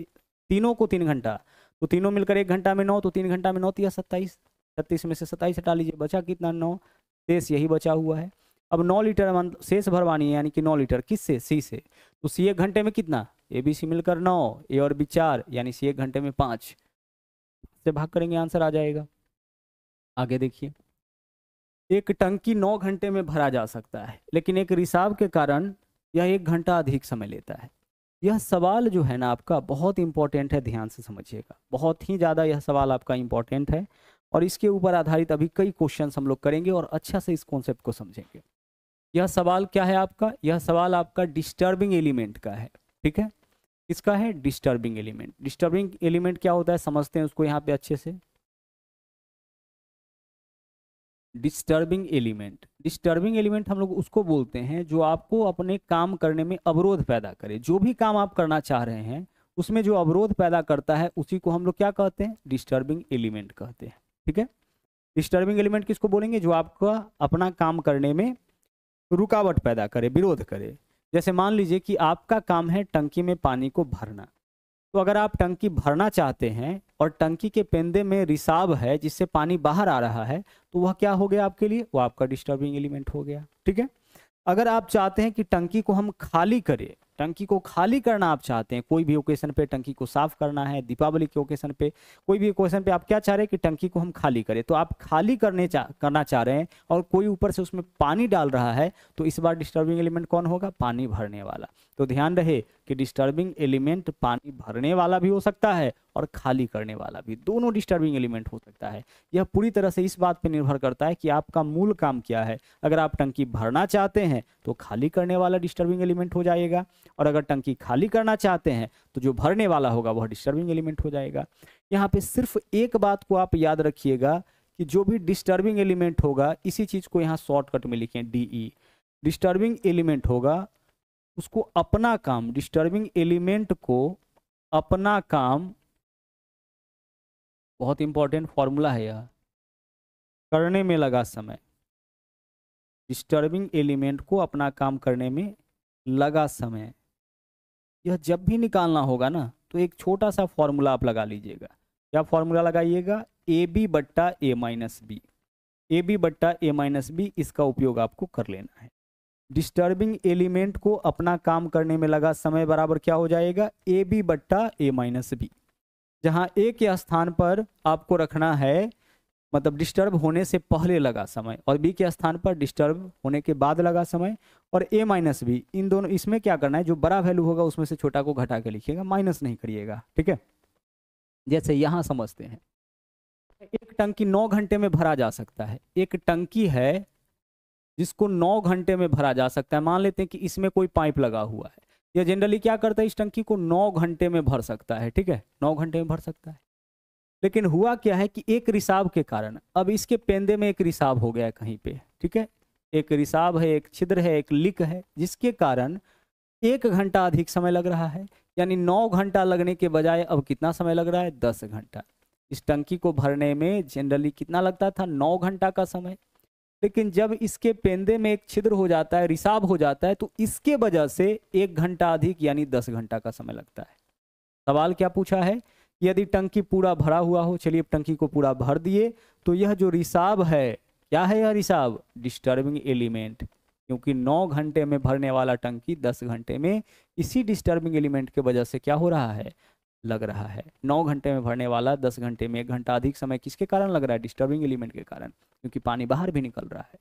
तीनों को तीन घंटा तो तीनों मिलकर एक घंटा में नौ तो तीन घंटा में नौ तीन तो सत्ताईस छत्तीस में से सत्ताईस हटा लीजिए बचा कितना नौ शेष यही बचा हुआ है अब नौ लीटर शेष भरवानी है यानी कि नौ लीटर से सी से तो सी एक घंटे में कितना ए बी सी मिलकर नौ ए और बी चार यानी सी एक घंटे में पाँच से भाग करेंगे आंसर आ जाएगा आगे देखिए एक टंकी नौ घंटे में भरा जा सकता है लेकिन एक रिसाव के कारण यह एक घंटा अधिक समय लेता है यह सवाल जो है ना आपका बहुत इंपॉर्टेंट है ध्यान से समझिएगा बहुत ही ज़्यादा यह सवाल आपका इंपॉर्टेंट है और इसके ऊपर आधारित अभी कई क्वेश्चन हम लोग करेंगे और अच्छा से इस कॉन्सेप्ट को समझेंगे यह सवाल क्या है आपका यह सवाल आपका डिस्टर्बिंग एलिमेंट का है ठीक है इसका है डिस्टर्बिंग एलिमेंट डिस्टर्बिंग एलिमेंट क्या होता है समझते हैं उसको यहाँ पे अच्छे से डिस्टर्बिंग एलिमेंट डिस्टर्बिंग एलिमेंट हम लोग उसको बोलते हैं जो आपको अपने काम करने में अवरोध पैदा करे जो भी काम आप करना चाह रहे हैं उसमें जो अवरोध पैदा करता है उसी को हम लोग क्या कहते हैं डिस्टर्बिंग एलिमेंट कहते हैं ठीक है डिस्टर्बिंग एलिमेंट किसको बोलेंगे जो आपका अपना काम करने में रुकावट पैदा करे विरोध करे जैसे मान लीजिए कि आपका काम है टंकी में पानी को भरना तो अगर आप टंकी भरना चाहते हैं और टंकी के पेंदे में रिसाव है जिससे पानी बाहर आ रहा है तो वह क्या हो गया आपके लिए वो आपका डिस्टर्बिंग एलिमेंट हो गया ठीक है अगर आप चाहते हैं कि टंकी को हम खाली करें टंकी को खाली करना आप चाहते हैं कोई भी ओकेशन पे टंकी को साफ करना है दीपावली के ओकेशन पे कोई भी ओकेशन पे आप क्या चाह रहे हैं कि टंकी को हम खाली करें तो आप खाली करने चा, करना चाह रहे हैं और कोई ऊपर से उसमें पानी डाल रहा है तो इस बार डिस्टर्बिंग एलिमेंट कौन होगा पानी भरने वाला तो ध्यान रहे कि डिस्टर्बिंग एलिमेंट पानी भरने वाला भी हो सकता है और खाली करने वाला भी दोनों डिस्टर्बिंग एलिमेंट हो सकता है यह पूरी तरह से इस बात पर निर्भर करता है कि आपका मूल काम क्या है अगर आप टंकी भरना चाहते हैं तो खाली करने वाला डिस्टर्बिंग एलिमेंट हो जाएगा और अगर टंकी खाली करना चाहते हैं तो जो भरने वाला होगा वह डिस्टर्बिंग एलिमेंट हो जाएगा यहाँ पे सिर्फ एक बात को आप याद रखिएगा कि जो भी डिस्टर्बिंग एलिमेंट होगा इसी चीज़ को यहाँ शॉर्टकट में लिखें डी डिस्टर्बिंग एलिमेंट होगा उसको अपना काम डिस्टर्बिंग एलिमेंट को अपना काम बहुत इंपॉर्टेंट फॉर्मूला है यह करने में लगा समय डिस्टर्बिंग एलिमेंट को अपना काम करने में लगा समय यह जब भी निकालना होगा ना तो एक छोटा सा फॉर्मूला आप लगा लीजिएगा क्या फॉर्मूला लगाइएगा ए बी बट्टा A minus B A B बट्टा ए माइनस बी इसका उपयोग आपको कर लेना है डिस्टर्बिंग एलिमेंट को अपना काम करने में लगा समय बराबर क्या हो जाएगा ए बी बट्टा ए माइनस बी जहाँ ए के स्थान पर आपको रखना है मतलब डिस्टर्ब होने से पहले लगा समय और बी के स्थान पर डिस्टर्ब होने के बाद लगा समय और ए माइनस बी इन दोनों इसमें क्या करना है जो बड़ा वैल्यू होगा उसमें से छोटा को घटा के लिखिएगा माइनस नहीं करिएगा ठीक है जैसे यहाँ समझते हैं एक टंकी नौ घंटे में भरा जा सकता है एक टंकी है जिसको नौ घंटे में भरा जा सकता है मान लेते हैं कि इसमें कोई पाइप लगा हुआ है या जनरली क्या करता है इस टंकी को नौ घंटे में भर सकता है ठीक है नौ घंटे में भर सकता है लेकिन हुआ क्या है कि एक रिसाव के कारण अब इसके पेंदे में एक रिसाव हो गया कहीं पे ठीक है एक रिसाव है एक छिद्र है एक लिक है जिसके कारण एक घंटा अधिक समय लग रहा है यानी नौ घंटा लगने के बजाय अब कितना समय लग रहा है दस घंटा इस टंकी को भरने में जनरली कितना लगता था नौ घंटा का समय लेकिन जब इसके पेंदे में एक छिद्र हो जाता है रिसाव हो जाता है तो इसके वजह से एक घंटा अधिक यानी दस घंटा का समय लगता है सवाल क्या पूछा है यदि टंकी पूरा भरा हुआ हो चलिए टंकी को पूरा भर दिए तो यह जो रिसाव है क्या है यह रिसाव डिस्टर्बिंग एलिमेंट क्योंकि 9 घंटे में भरने वाला टंकी 10 घंटे में इसी डिस्टर्बिंग एलिमेंट के वजह से क्या हो रहा है लग रहा है 9 घंटे में भरने वाला 10 घंटे में एक घंटा अधिक समय किसके कारण लग रहा है डिस्टर्बिंग एलिमेंट के कारण क्योंकि पानी बाहर भी निकल रहा है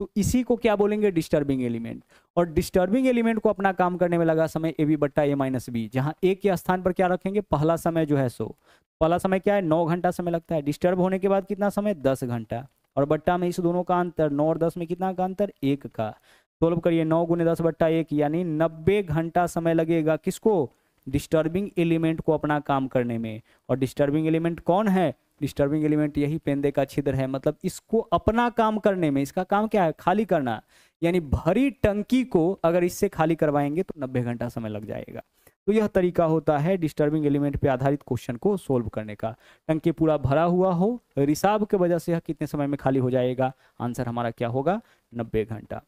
तो इसी को क्या बोलेंगे डिस्टर्बिंग एलिमेंट और डिस्टर्बिंग एलिमेंट को अपना काम करने में लगा समय ए बी बट्टा ए माइनस बी जहाँ ए के स्थान पर क्या रखेंगे पहला समय जो है सो पहला समय क्या है नौ घंटा समय लगता है डिस्टर्ब होने के बाद कितना समय दस घंटा और बट्टा में इस दोनों का अंतर नौ और दस में कितना का अंतर एक का सोल्व करिए नौ गुने दस बट्टा एक यानी नब्बे घंटा समय लगेगा किसको डिस्टर्बिंग एलिमेंट को अपना काम करने में और डिस्टर्बिंग एलिमेंट कौन है डिस्टर्बिंग एलिमेंट यही पेंदे का छिद्र है मतलब इसको अपना काम करने में इसका काम क्या है खाली करना यानी भरी टंकी को अगर इससे खाली करवाएंगे तो नब्बे घंटा समय लग जाएगा तो यह तरीका होता है डिस्टर्बिंग एलिमेंट पर आधारित क्वेश्चन को सोल्व करने का टंकी पूरा भरा हुआ हो रिसाव के वजह से यह कितने समय में खाली हो जाएगा आंसर हमारा क्या होगा नब्बे घंटा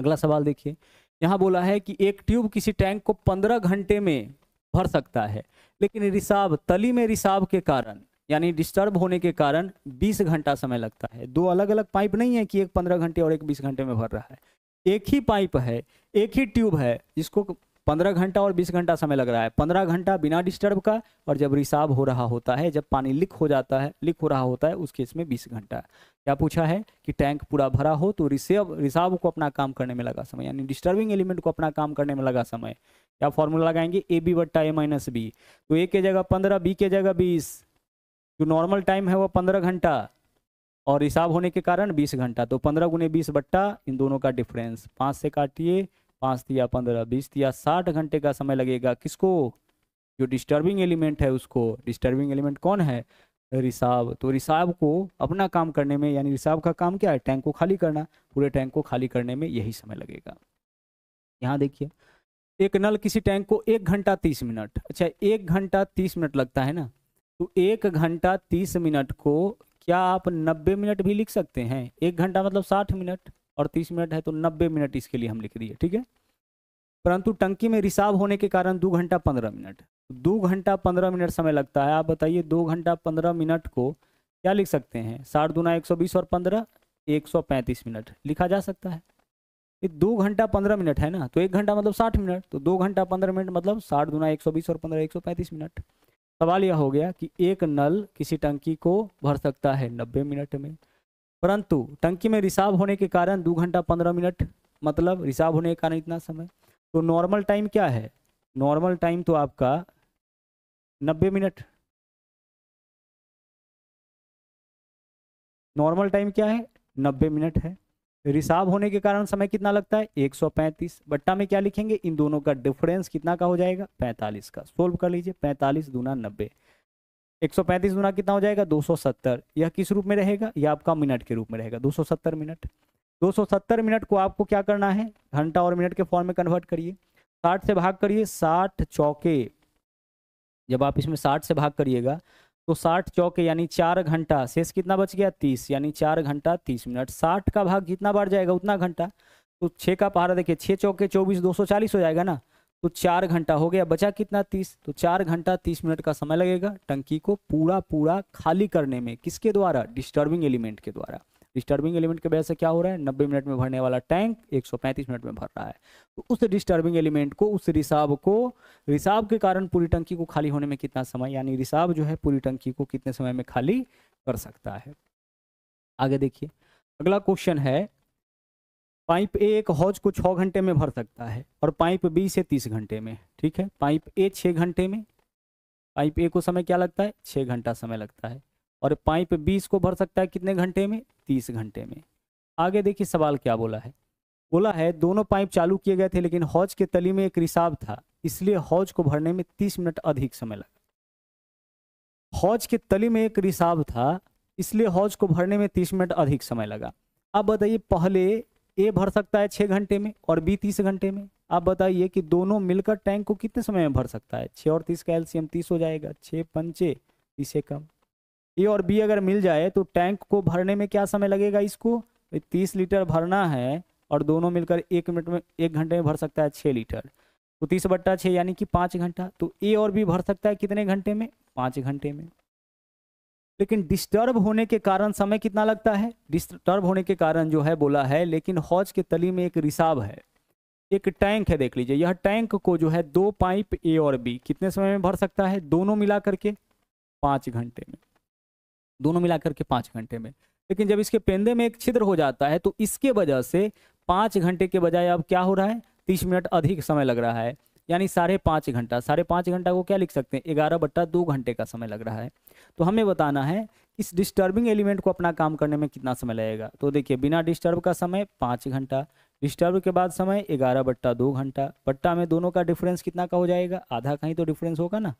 अगला सवाल देखिए यहाँ बोला है कि एक ट्यूब किसी टैंक को पंद्रह घंटे में भर सकता है लेकिन रिसाव तली में रिसाव के कारण यानी डिस्टर्ब होने के कारण 20 घंटा समय लगता है दो अलग अलग पाइप नहीं है कि एक 15 घंटे और एक 20 घंटे में भर रहा है एक ही पाइप है एक ही ट्यूब है जिसको 15 घंटा और 20 घंटा समय लग रहा है 15 घंटा बिना डिस्टर्ब का और जब रिसाव हो रहा होता है जब पानी लिक हो जाता है लीक हो रहा होता है उस केस में बीस घंटा क्या पूछा है कि टैंक पूरा भरा हो तो रिसेव रिसाव को अपना काम करने में लगा समय यानी डिस्टर्बिंग एलिमेंट को अपना काम करने में लगा समय क्या फॉर्मूला लगाएंगे ए बी बट्टा ए माइनस बी तो ए के जगह पंद्रह बी के जगह बीस जो नॉर्मल टाइम है वह पंद्रह घंटा और हिसाब होने के कारण बीस घंटा तो पंद्रह गुने बीस बट्टा इन दोनों का डिफरेंस पाँच से काटिए पाँच दिया पंद्रह बीस दिया साठ घंटे का समय लगेगा किसको जो डिस्टर्बिंग एलिमेंट है उसको डिस्टर्बिंग एलिमेंट कौन है रिसाव तो रिसाव को अपना काम करने में यानी रिसाव का काम क्या है टैंक को खाली करना पूरे टैंक को खाली करने में यही समय लगेगा यहाँ देखिए एक नल किसी टैंक को एक घंटा तीस मिनट अच्छा एक घंटा तीस मिनट लगता है ना तो एक घंटा तीस मिनट को क्या आप नब्बे मिनट भी लिख सकते हैं एक घंटा मतलब साठ मिनट और तीस मिनट है तो नब्बे मिनट इसके लिए हम लिख दिए ठीक है परंतु टंकी में रिसाव होने के कारण दो घंटा पंद्रह मिनट दो घंटा पंद्रह मिनट समय लगता है आप बताइए दो घंटा पंद्रह मिनट को क्या लिख सकते हैं साठ दुना एक सौ बीस और पंद्रह एक सौ पैंतीस मिनट लिखा जा सकता है ये दो घंटा पंद्रह मिनट है ना तो एक घंटा मतलब साठ मिनट तो दो घंटा पंद्रह मिनट मतलब साठ दुना एक सौ बीस और पंद्रह एक सौ पैंतीस मिनट सवाल यह हो गया कि एक नल किसी टंकी को भर सकता है नब्बे मिनट में परंतु टंकी में रिसाव होने के कारण दो घंटा पंद्रह मिनट मतलब रिसाव होने के कारण इतना समय तो नॉर्मल टाइम क्या है नॉर्मल टाइम तो आपका नब्बे मिनट नॉर्मल टाइम क्या है नब्बे मिनट है रिसाव होने के कारण समय कितना लगता है 135 बट्टा में क्या लिखेंगे इन दोनों का डिफरेंस कितना का हो जाएगा 45 का सोल्व कर लीजिए 45 दूना 90 एक दूना कितना हो जाएगा 270 यह किस रूप में रहेगा यह आपका मिनट के रूप में रहेगा 270 मिनट 270 मिनट को आपको क्या करना है घंटा और मिनट के फॉर्म में कन्वर्ट करिए साठ से भाग करिए साठ चौके जब आप इसमें साठ से भाग करिएगा तो साठ चौके यानी चार घंटा शेष कितना बच गया तीस यानी चार घंटा तीस मिनट साठ का भाग जितना बढ़ जाएगा उतना घंटा तो छः का पहाड़ा देखिए छः चौके चौबीस दो सौ चालीस हो जाएगा ना तो चार घंटा हो गया बचा कितना तीस तो चार घंटा तीस मिनट का समय लगेगा टंकी को पूरा पूरा खाली करने में किसके द्वारा डिस्टर्बिंग एलिमेंट के द्वारा डिस्टर्बिंग एलिमेंट के वजह से क्या हो रहा है नब्बे मिनट में भरने वाला टैंक एक मिनट में भर रहा है तो उस डिस्टर्बिंग एलिमेंट को उस रिसाव को रिसाव के कारण पूरी टंकी को खाली होने में कितना समय यानी रिसाव जो है पूरी टंकी को कितने समय में खाली कर सकता है आगे देखिए अगला क्वेश्चन है पाइप ए एक हौज को छः घंटे में भर सकता है और पाइप बी से तीस घंटे में ठीक है पाइप ए छः घंटे में पाइप ए को समय क्या लगता है छः घंटा समय लगता है और पाइप बी इसको भर सकता है कितने घंटे में तीस घंटे में आगे देखिए सवाल क्या बोला है बोला है दोनों पाइप चालू किए गए थे लेकिन हौज के तली में एक रिसाव था इसलिए हौज को भरने में तीस मिनट अधिक समय लगा हौज के तली में एक रिसाव था इसलिए हौज को भरने में तीस मिनट अधिक समय लगा अब बताइए पहले ए भर सकता है छः घंटे में और बी तीस घंटे में आप बताइए कि दोनों मिलकर टैंक को कितने समय में भर सकता है छः और तीस का एल्सियम तीस हो जाएगा छः पंचे तीस कम ए और बी अगर मिल जाए तो टैंक को भरने में क्या समय लगेगा इसको तीस लीटर भरना है और दोनों मिलकर एक मिनट में एक घंटे में भर सकता है छः लीटर तो तीस बट्टा छः यानी कि पाँच घंटा तो ए और बी भर सकता है कितने घंटे में पाँच घंटे में लेकिन डिस्टर्ब होने के कारण समय कितना लगता है डिस्टर्ब होने के कारण जो है बोला है लेकिन हौज के तली में एक रिसाव है एक टैंक है देख लीजिए यह टैंक को जो है दो पाइप ए और बी कितने समय में भर सकता है दोनों मिला करके पाँच घंटे में दोनों मिलाकर के पाँच घंटे में लेकिन जब इसके पेंदे में एक छिद्र हो जाता है तो इसके वजह से पाँच घंटे के बजाय अब क्या हो रहा है तीस मिनट अधिक समय लग रहा है यानी साढ़े पाँच घंटा साढ़े पाँच घंटा को क्या लिख सकते हैं ग्यारह बट्टा दो घंटे का समय लग रहा है तो हमें बताना है इस डिस्टर्बिंग एलिमेंट को अपना काम करने में कितना समय लगेगा तो देखिए बिना डिस्टर्ब का समय पाँच घंटा डिस्टर्ब के बाद समय ग्यारह बट्टा दो घंटा बट्टा में दोनों का डिफरेंस कितना का हो जाएगा आधा का ही तो डिफरेंस होगा ना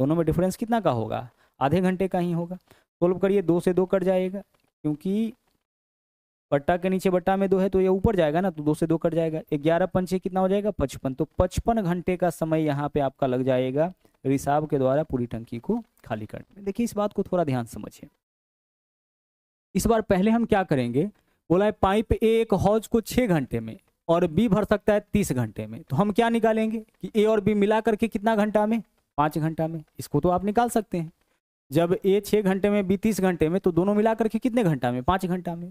दोनों में डिफरेंस कितना का होगा आधे घंटे का ही होगा सोल्व करिए दो से दो कट जाएगा क्योंकि बट्टा के नीचे बट्टा में दो है तो ये ऊपर जाएगा ना तो दो से दो कट जाएगा ग्यारह पंचे कितना हो जाएगा पचपन तो पचपन घंटे का समय यहाँ पे आपका लग जाएगा रिसाव के द्वारा पूरी टंकी को खाली करने में देखिए इस बात को थोड़ा ध्यान समझिए इस बार पहले हम क्या करेंगे बोला है पाइप ए एक हौज को छः घंटे में और बी भर सकता है तीस घंटे में तो हम क्या निकालेंगे कि ए और बी मिला करके कितना घंटा में पाँच घंटा में इसको तो आप निकाल सकते हैं जब ए छः घंटे में बी तीस घंटे में तो दोनों मिला करके कितने घंटा में पाँच घंटा में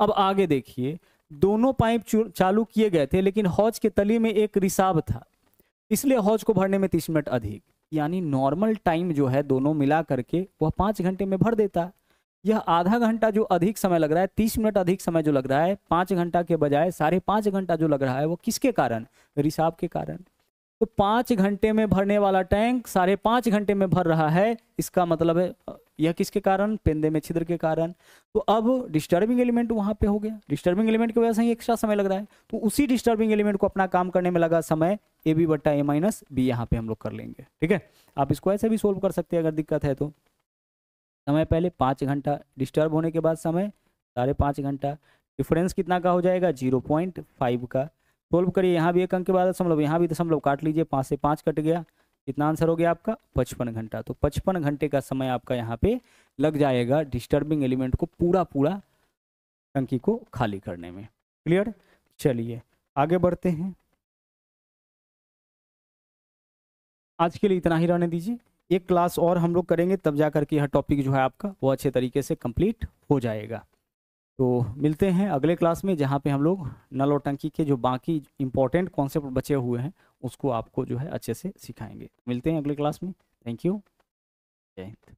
अब आगे देखिए दोनों पाइप चालू किए गए थे लेकिन हौज के तली में एक रिसाव था इसलिए हौज को भरने में तीस मिनट अधिक यानी नॉर्मल टाइम जो है दोनों मिला करके वह पाँच घंटे में भर देता यह आधा घंटा जो अधिक समय लग रहा है तीस मिनट अधिक समय जो लग रहा है पाँच घंटा के बजाय साढ़े पाँच घंटा जो लग रहा है वो किसके कारण रिसाव के कारण तो पांच घंटे में भरने वाला टैंक साढ़े पांच घंटे में भर रहा है इसका मतलब है यह किसके कारण पेंदे में छिद्र के कारण तो अब डिस्टर्बिंग एलिमेंट वहां पे हो गया डिस्टर्बिंग एलिमेंट की वजह से ही एक्स्ट्रा अच्छा समय लग रहा है तो उसी डिस्टर्बिंग एलिमेंट को अपना काम करने में लगा समय ए बी बट्टा ए माइनस बी यहाँ पे हम लोग कर लेंगे ठीक है आप इसको ऐसे भी सोल्व कर सकते हैं अगर दिक्कत है तो समय पहले पांच घंटा डिस्टर्ब होने के बाद समय साढ़े पांच घंटा डिफरेंस कितना का हो जाएगा जीरो पॉइंट फाइव का सोल्व करिए यहाँ भी एक अंक के बाद दशमलव यहाँ भी दशमलव तो काट लीजिए पाँच से पाँच कट गया कितना आंसर हो गया आपका पचपन घंटा तो पचपन घंटे का समय आपका यहाँ पे लग जाएगा डिस्टर्बिंग एलिमेंट को पूरा पूरा टंकी को खाली करने में क्लियर चलिए आगे बढ़ते हैं आज के लिए इतना ही रहने दीजिए एक क्लास और हम लोग करेंगे तब जा करके यह टॉपिक जो है आपका वो अच्छे तरीके से कंप्लीट हो जाएगा तो मिलते हैं अगले क्लास में जहाँ पे हम लोग नल और टंकी के जो बाकी इंपॉर्टेंट कॉन्सेप्ट बचे हुए हैं उसको आपको जो है अच्छे से सिखाएंगे मिलते हैं अगले क्लास में थैंक यू जय हिंद